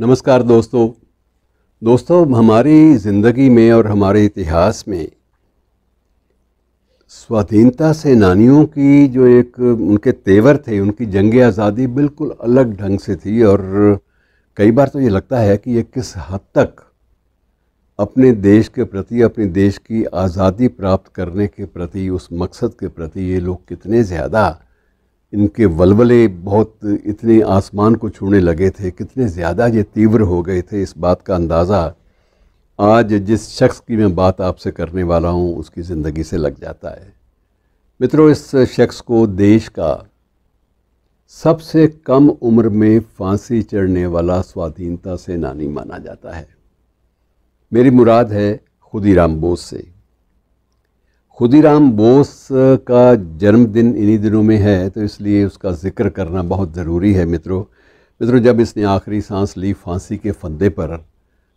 नमस्कार दोस्तों दोस्तों हमारी ज़िंदगी में और हमारे इतिहास में स्वाधीनता सेनानियों की जो एक उनके तेवर थे उनकी जंग आज़ादी बिल्कुल अलग ढंग से थी और कई बार तो ये लगता है कि ये किस हद तक अपने देश के प्रति अपने देश की आज़ादी प्राप्त करने के प्रति उस मकसद के प्रति ये लोग कितने ज़्यादा इनके वलवले बहुत इतने आसमान को छूने लगे थे कितने ज़्यादा ये तीव्र हो गए थे इस बात का अंदाज़ा आज जिस शख्स की मैं बात आपसे करने वाला हूँ उसकी ज़िंदगी से लग जाता है मित्रों इस शख्स को देश का सबसे कम उम्र में फांसी चढ़ने वाला स्वाधीनता सेनानी माना जाता है मेरी मुराद है खुदी राम बोस से खुदीराम बोस का जन्मदिन इन्हीं दिनों में है तो इसलिए उसका ज़िक्र करना बहुत ज़रूरी है मित्रों मित्रों जब इसने आखिरी सांस ली फांसी के फंदे पर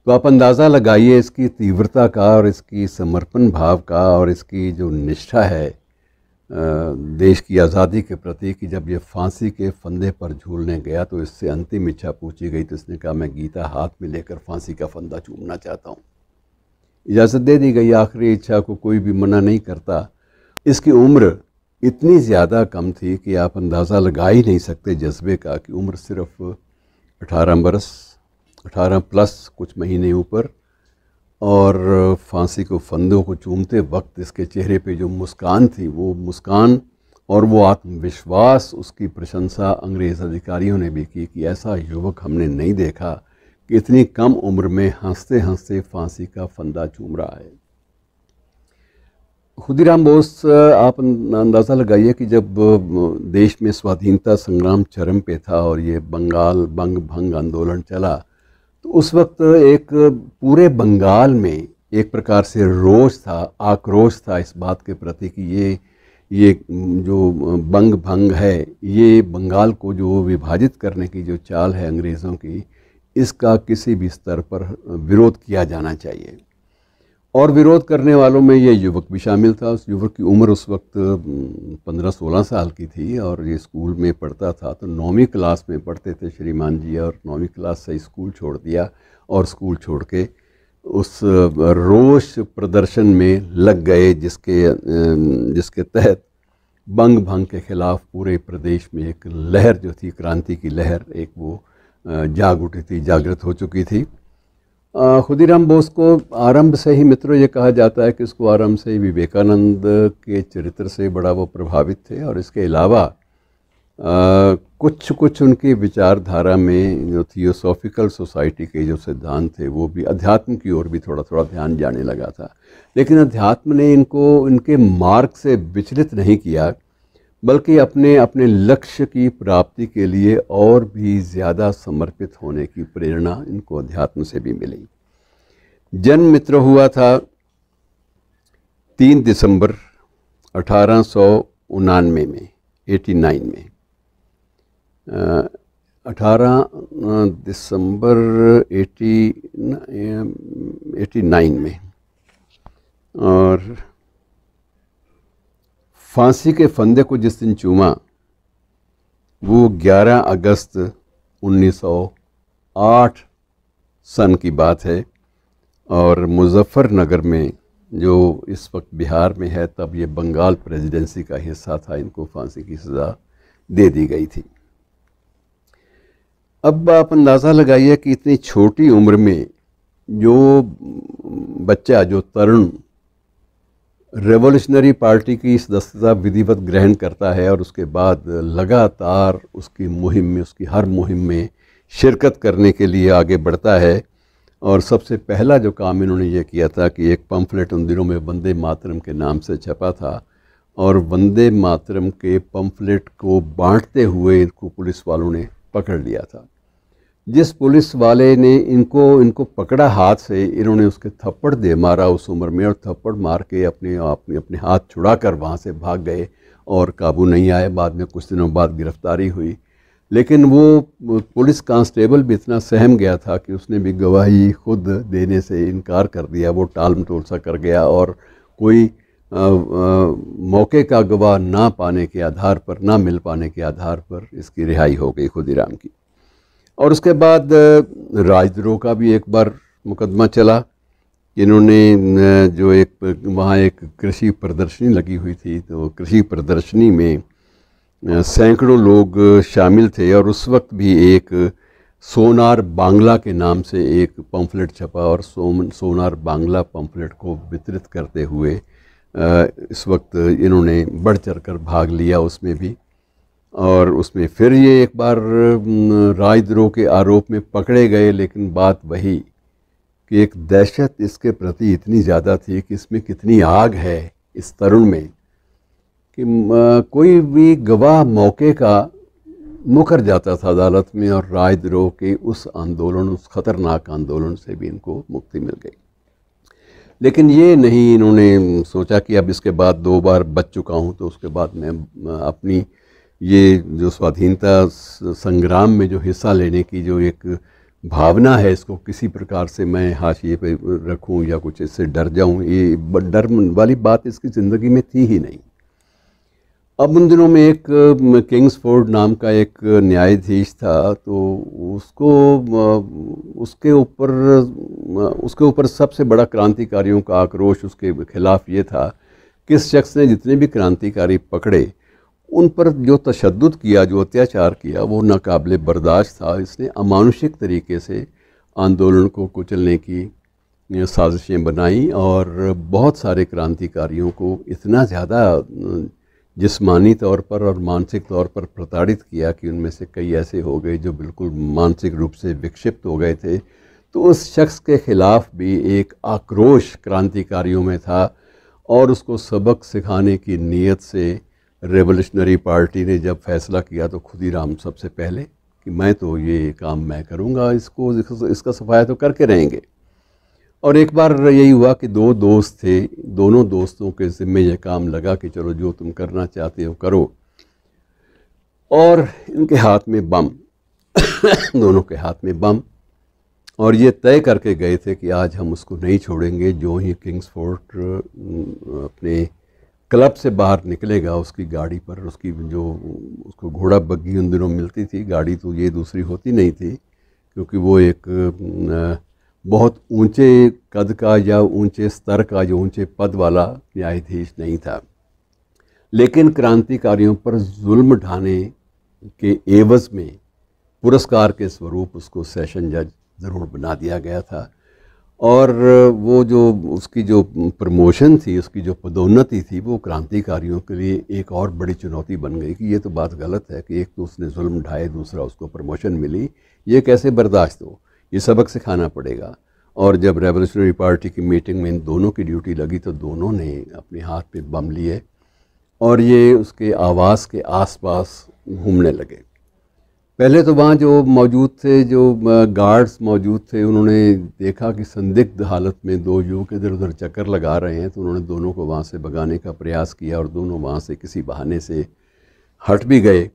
तो आप अंदाज़ा लगाइए इसकी तीव्रता का और इसकी समर्पण भाव का और इसकी जो निष्ठा है देश की आज़ादी के प्रति कि जब ये फांसी के फंदे पर झूलने गया तो इससे अंतिम इच्छा पूछी गई तो इसने कहा मैं गीता हाथ में लेकर फांसी का फंदा चूमना चाहता हूँ इजाज़त दे दी गई आखिरी इच्छा को कोई भी मना नहीं करता इसकी उम्र इतनी ज़्यादा कम थी कि आप अंदाज़ा लगा ही नहीं सकते जज्बे का कि उम्र सिर्फ अठारह बरस अठारह प्लस कुछ महीने ऊपर और फांसी को फंदों को चूमते वक्त इसके चेहरे पे जो मुस्कान थी वो मुस्कान और वो आत्मविश्वास उसकी प्रशंसा अंग्रेज़ अधिकारियों ने भी की कि ऐसा युवक हमने नहीं देखा कि इतनी कम उम्र में हंसते हंसते फांसी का फंदा चूम रहा है खुदीराम बोस आप अंदाज़ा लगाइए कि जब देश में स्वाधीनता संग्राम चरम पे था और ये बंगाल बंग भंग आंदोलन चला तो उस वक्त एक पूरे बंगाल में एक प्रकार से रोष था आक्रोश था इस बात के प्रति कि ये ये जो बंग भंग है ये बंगाल को जो विभाजित करने की जो चाल है अंग्रेज़ों की इसका किसी भी स्तर पर विरोध किया जाना चाहिए और विरोध करने वालों में ये युवक भी शामिल था उस युवक की उम्र उस वक्त पंद्रह सोलह साल की थी और ये स्कूल में पढ़ता था तो नौवीं क्लास में पढ़ते थे श्रीमान जी और नौवीं क्लास से स्कूल छोड़ दिया और स्कूल छोड़ के उस रोष प्रदर्शन में लग गए जिसके जिसके तहत बंग भंग के ख़िलाफ़ पूरे प्रदेश में एक लहर जो थी क्रांति की लहर एक वो जाग उठी थी जागृत हो चुकी थी खुदीराम बोस को आरंभ से ही मित्रों ये कहा जाता है कि इसको आरंभ से ही विवेकानंद के चरित्र से बड़ा वो प्रभावित थे और इसके अलावा कुछ कुछ उनकी विचारधारा में जो थियोसॉफिकल सोसाइटी के जो सिद्धांत थे वो भी अध्यात्म की ओर भी थोड़ा थोड़ा ध्यान जाने लगा था लेकिन अध्यात्म ने इनको इनके मार्ग से विचलित नहीं किया बल्कि अपने अपने लक्ष्य की प्राप्ति के लिए और भी ज़्यादा समर्पित होने की प्रेरणा इनको अध्यात्म से भी मिली जन्म मित्र हुआ था तीन दिसंबर अठारह में 89 में अठारह दिसंबर 80 89 में और फांसी के फंदे को जिस दिन चूमा वो 11 अगस्त 1908 सन की बात है और मुजफ्फरनगर में जो इस वक्त बिहार में है तब ये बंगाल प्रेसिडेंसी का हिस्सा था इनको फांसी की सज़ा दे दी गई थी अब आप अंदाज़ा लगाइए कि इतनी छोटी उम्र में जो बच्चा जो तरुण रेवोल्यूशनरी पार्टी की सदस्यता विधिवत ग्रहण करता है और उसके बाद लगातार उसकी मुहिम में उसकी हर मुहिम में शिरकत करने के लिए आगे बढ़ता है और सबसे पहला जो काम इन्होंने ये किया था कि एक पम्फलेट उन दिनों में वंदे मातरम के नाम से छपा था और वंदे मातरम के पम्फलेट को बांटते हुए इनको पुलिस वालों ने पकड़ लिया था जिस पुलिस वाले ने इनको इनको पकड़ा हाथ से इन्होंने उसके थप्पड़ दे मारा उस उम्र में और थप्पड़ मार के अपने अपने अपने हाथ छुड़ा कर वहाँ से भाग गए और काबू नहीं आए बाद में कुछ दिनों बाद गिरफ्तारी हुई लेकिन वो पुलिस कांस्टेबल भी इतना सहम गया था कि उसने भी गवाही खुद देने से इनकार कर दिया वो टाल मटोल सा कर गया और कोई आ, आ, मौके का गवाह ना पाने के आधार पर ना मिल पाने के आधार पर इसकी रिहाई हो गई खुदीराम की और उसके बाद राजद्रोह का भी एक बार मुकदमा चला इन्होंने जो एक वहाँ एक कृषि प्रदर्शनी लगी हुई थी तो कृषि प्रदर्शनी में सैकड़ों लोग शामिल थे और उस वक्त भी एक सोनार बांग्ला के नाम से एक पम्फलेट छपा और सोमन सोनार बांग्ला पम्फलेट को वितरित करते हुए इस वक्त इन्होंने बढ़ चढ़ कर भाग लिया उसमें भी और उसमें फिर ये एक बार राजद्रोह के आरोप में पकड़े गए लेकिन बात वही कि एक दहशत इसके प्रति इतनी ज़्यादा थी कि इसमें कितनी आग है इस तरुण में कि कोई भी गवाह मौके का मुकर जाता था अदालत में और राजद्रोह के उस आंदोलन उस खतरनाक आंदोलन से भी इनको मुक्ति मिल गई लेकिन ये नहीं इन्होंने सोचा कि अब इसके बाद दो बार बच चुका हूँ तो उसके बाद मैं अपनी ये जो स्वाधीनता संग्राम में जो हिस्सा लेने की जो एक भावना है इसको किसी प्रकार से मैं हाशिए पे रखूं या कुछ इससे डर जाऊं ये डर वाली बात इसकी ज़िंदगी में थी ही नहीं अब उन दिनों में एक किंग्सफोर्ड नाम का एक न्यायाधीश था तो उसको उसके ऊपर उसके ऊपर सबसे बड़ा क्रांतिकारियों का आक्रोश उसके खिलाफ ये था किस शख्स ने जितने भी क्रांतिकारी पकड़े उन पर जो तशद किया जो अत्याचार किया वो नाकबिल बर्दाश्त था इसने अमानुषिक तरीके से आंदोलन को कुचलने की साजिशें बनाई और बहुत सारे क्रांतिकारियों को इतना ज़्यादा जिस्मानी तौर पर और मानसिक तौर पर प्रताड़ित किया कि उनमें से कई ऐसे हो गए जो बिल्कुल मानसिक रूप से विक्षिप्त हो गए थे तो उस शख्स के ख़िलाफ़ भी एक आक्रोश क्रांतिकारियों में था और उसको सबक सिखाने की नीयत से रेवोल्यूशनरी पार्टी ने जब फैसला किया तो खुद ही राम सबसे पहले कि मैं तो ये काम मैं करूँगा इसको इसका सफाया तो करके रहेंगे और एक बार यही हुआ कि दो दोस्त थे दोनों दोस्तों के ज़िम्मे यह काम लगा कि चलो जो तुम करना चाहते हो करो और इनके हाथ में बम दोनों के हाथ में बम और ये तय करके गए थे कि आज हम उसको नहीं छोड़ेंगे जो ही किंग्स फोर्ट अपने क्लब से बाहर निकलेगा उसकी गाड़ी पर उसकी जो उसको घोड़ा बग्घी उन दिनों मिलती थी गाड़ी तो ये दूसरी होती नहीं थी क्योंकि वो एक बहुत ऊंचे कद का या ऊंचे स्तर का जो ऊंचे पद वाला न्यायाधीश नहीं था लेकिन क्रांतिकारियों पर जुल्म ढाने के एवज में पुरस्कार के स्वरूप उसको सेशन जज ज़रूर बना दिया गया था और वो जो उसकी जो प्रमोशन थी उसकी जो पदोन्नति थी वो क्रांतिकारियों के लिए एक और बड़ी चुनौती बन गई कि ये तो बात गलत है कि एक तो उसने जुल्म ढाए दूसरा उसको प्रमोशन मिली ये कैसे बर्दाश्त हो ये सबक सिखाना पड़ेगा और जब रेवोल्यूशनरी पार्टी की मीटिंग में इन दोनों की ड्यूटी लगी तो दोनों ने अपने हाथ पे बम लिए और ये उसके आवास के आसपास घूमने लगे पहले तो वहाँ जो मौजूद थे जो गार्ड्स मौजूद थे उन्होंने देखा कि संदिग्ध हालत में दो युवक इधर उधर चक्कर लगा रहे हैं तो उन्होंने दोनों को वहाँ से भगाने का प्रयास किया और दोनों वहाँ से किसी बहाने से हट भी गए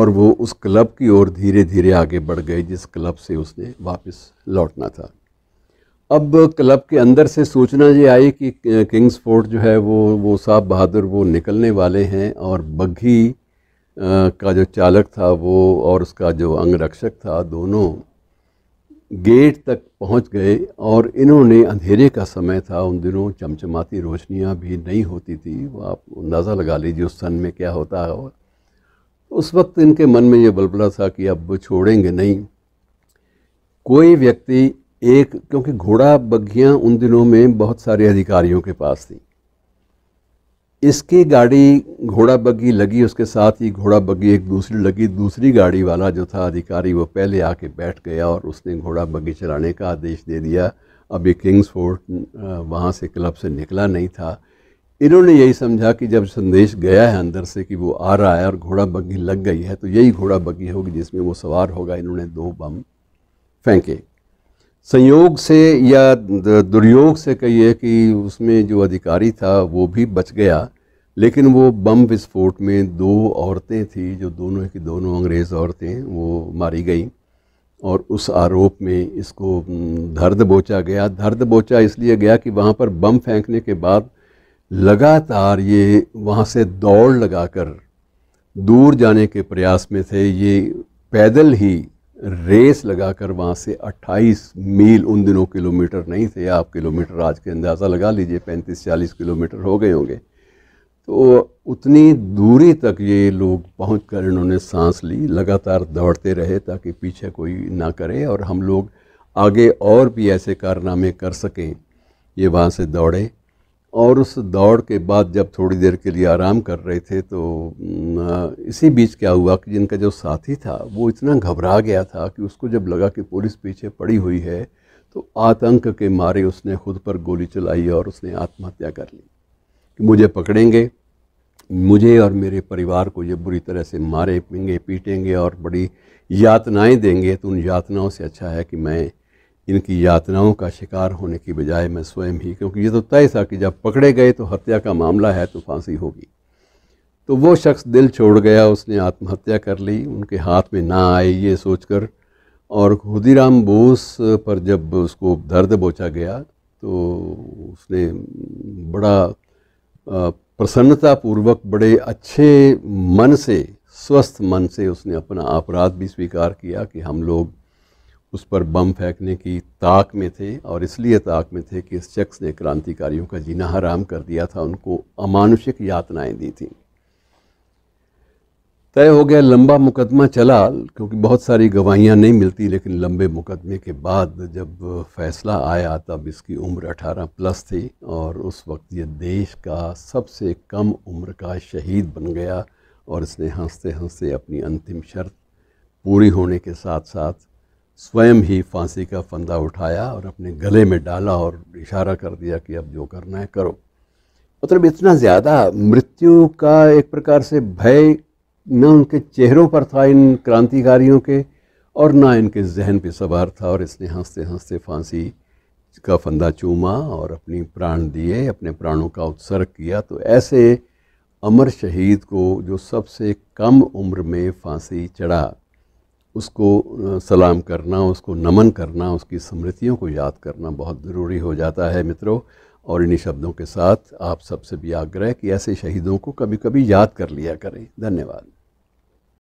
और वो उस क्लब की ओर धीरे धीरे आगे बढ़ गए जिस क्लब से उसने वापस लौटना था अब क्लब के अंदर से सूचना ये आई कि किंग्स फोर्ट जो है वो वो साहब बहादुर वो निकलने वाले हैं और बग्घी का जो चालक था वो और उसका जो अंगरक्षक था दोनों गेट तक पहुंच गए और इन्होंने अंधेरे का समय था उन दिनों चमचमाती रोशनियां भी नहीं होती थी वो आप अंदाज़ा लगा लीजिए उस सन में क्या होता है और उस वक्त इनके मन में ये बलबला था कि अब छोड़ेंगे नहीं कोई व्यक्ति एक क्योंकि घोड़ा बग्घियाँ उन दिनों में बहुत सारे अधिकारियों के पास थी इसकी गाड़ी घोड़ा बग्गी लगी उसके साथ ही घोड़ा बग्गी एक दूसरी लगी दूसरी गाड़ी वाला जो था अधिकारी वो पहले आके बैठ गया और उसने घोड़ा बग्गी चलाने का आदेश दे दिया अभी किंग्स फोर्ट वहाँ से क्लब से निकला नहीं था इन्होंने यही समझा कि जब संदेश गया है अंदर से कि वो आ रहा है और घोड़ा बग्घी लग गई है तो यही घोड़ा बग्घी होगी जिसमें वो सवार होगा इन्होंने दो बम फेंके संयोग से या दुर्योग से कहिए कि उसमें जो अधिकारी था वो भी बच गया लेकिन वो बम विस्फोट में दो औरतें थी जो दोनों की दोनों अंग्रेज़ औरतें वो मारी गई और उस आरोप में इसको धर्द बोचा गया धर्द बोचा इसलिए गया कि वहाँ पर बम फेंकने के बाद लगातार ये वहाँ से दौड़ लगाकर दूर जाने के प्रयास में थे ये पैदल ही रेस लगाकर वहाँ से 28 मील उन दिनों किलोमीटर नहीं थे आप किलोमीटर आज के अंदाज़ा लगा लीजिए 35-40 किलोमीटर हो गए होंगे तो उतनी दूरी तक ये लोग पहुँच कर इन्होंने सांस ली लगातार दौड़ते रहे ताकि पीछे कोई ना करे और हम लोग आगे और भी ऐसे कारनामे कर सकें ये वहाँ से दौड़े और उस दौड़ के बाद जब थोड़ी देर के लिए आराम कर रहे थे तो इसी बीच क्या हुआ कि जिनका जो साथी था वो इतना घबरा गया था कि उसको जब लगा कि पुलिस पीछे पड़ी हुई है तो आतंक के मारे उसने खुद पर गोली चलाई और उसने आत्महत्या कर ली कि मुझे पकड़ेंगे मुझे और मेरे परिवार को ये बुरी तरह से मारे पिंगे पीटेंगे और बड़ी यातनाएं देंगे तो उन यातनाओं से अच्छा है कि मैं इनकी यातनाओं का शिकार होने की बजाय मैं स्वयं ही क्योंकि ये तो तय था कि जब पकड़े गए तो हत्या का मामला है तो फांसी होगी तो वो शख्स दिल छोड़ गया उसने आत्महत्या कर ली उनके हाथ में ना आए ये सोचकर और खुदीराम बोस पर जब उसको दर्द बोचा गया तो उसने बड़ा प्रसन्नतापूर्वक बड़े अच्छे मन से स्वस्थ मन से उसने अपना अपराध भी स्वीकार किया कि हम लोग उस पर बम फेंकने की ताक में थे और इसलिए ताक में थे कि इस शख्स ने क्रांतिकारियों का जीना हराम कर दिया था उनको अमानुषिक यातनाएं दी थी तय हो गया लंबा मुकदमा चला क्योंकि बहुत सारी गवाहियाँ नहीं मिलती लेकिन लंबे मुकदमे के बाद जब फैसला आया तब इसकी उम्र 18 प्लस थी और उस वक्त ये देश का सबसे कम उम्र का शहीद बन गया और इसने हंसते हंसते अपनी अंतिम शर्त पूरी होने के साथ साथ स्वयं ही फांसी का फंदा उठाया और अपने गले में डाला और इशारा कर दिया कि अब जो करना है करो मतलब इतना ज़्यादा मृत्यु का एक प्रकार से भय न उनके चेहरों पर था इन क्रांतिकारियों के और ना इनके जहन पे सवार था और इसने हंसते हंसते फांसी का फंदा चूमा और अपनी प्राण दिए अपने प्राणों का उत्सर्ग किया तो ऐसे अमर शहीद को जो सबसे कम उम्र में फांसी चढ़ा उसको सलाम करना उसको नमन करना उसकी स्मृतियों को याद करना बहुत ज़रूरी हो जाता है मित्रों और इन्हीं शब्दों के साथ आप सबसे भी आग्रह कि ऐसे शहीदों को कभी कभी याद कर लिया करें धन्यवाद